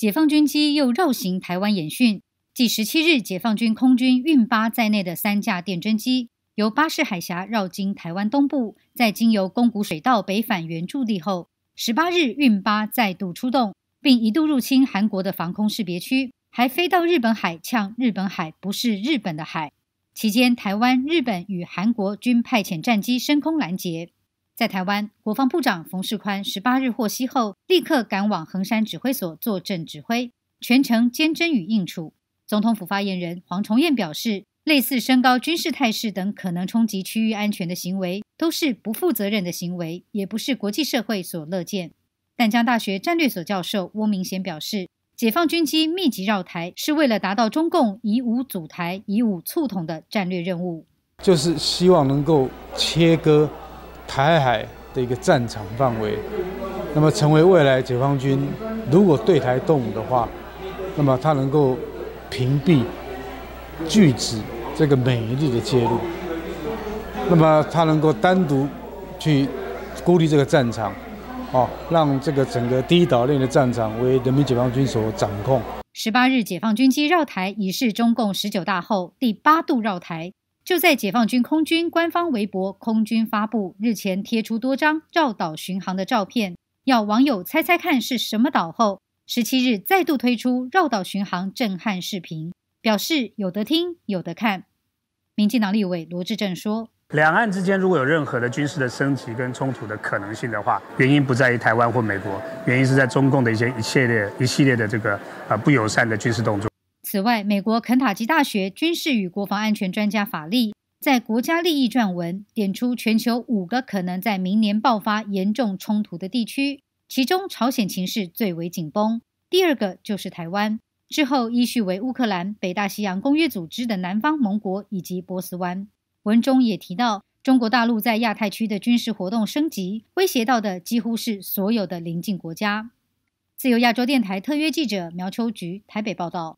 解放军机又绕行台湾演训。继十七日解放军空军运八在内的三架电侦机由巴士海峡绕经台湾东部，再经由宫古水道北返原驻地后，十八日运八再度出动，并一度入侵韩国的防空识别区，还飞到日本海，呛日本海不是日本的海。期间，台湾、日本与韩国均派遣战机升空拦截。在台湾，国防部长冯世宽十八日获悉后，立刻赶往横山指挥所坐镇指挥，全程坚贞与应处。总统府发言人黄崇彦表示，类似升高军事态势等可能冲击区域安全的行为，都是不负责任的行为，也不是国际社会所乐见。淡江大学战略所教授翁明贤表示，解放军机密集绕台是为了达到中共以武阻台、以武促统的战略任务，就是希望能够切割。台海的一个战场范围，那么成为未来解放军如果对台动武的话，那么它能够屏蔽、拒止这个每一日的介入，那么它能够单独去孤立这个战场，哦，让这个整个第一岛链的战场为人民解放军所掌控。十八日，解放军机绕台已是中共十九大后第八度绕台。就在解放军空军官方微博“空军”发布日前，贴出多张绕岛巡航的照片，要网友猜猜看是什么岛后。十七日再度推出绕岛巡航震撼视频，表示有得听，有得看。民进党立委罗志正说：“两岸之间如果有任何的军事的升级跟冲突的可能性的话，原因不在于台湾或美国，原因是在中共的一些一系列一系列的这个啊不友善的军事动作。”此外，美国肯塔基大学军事与国防安全专家法利在《国家利益》撰文，点出全球五个可能在明年爆发严重冲突的地区，其中朝鲜情势最为紧绷，第二个就是台湾，之后依序为乌克兰、北大西洋公约组织的南方盟国以及波斯湾。文中也提到，中国大陆在亚太区的军事活动升级，威胁到的几乎是所有的邻近国家。自由亚洲电台特约记者苗秋菊台北报道。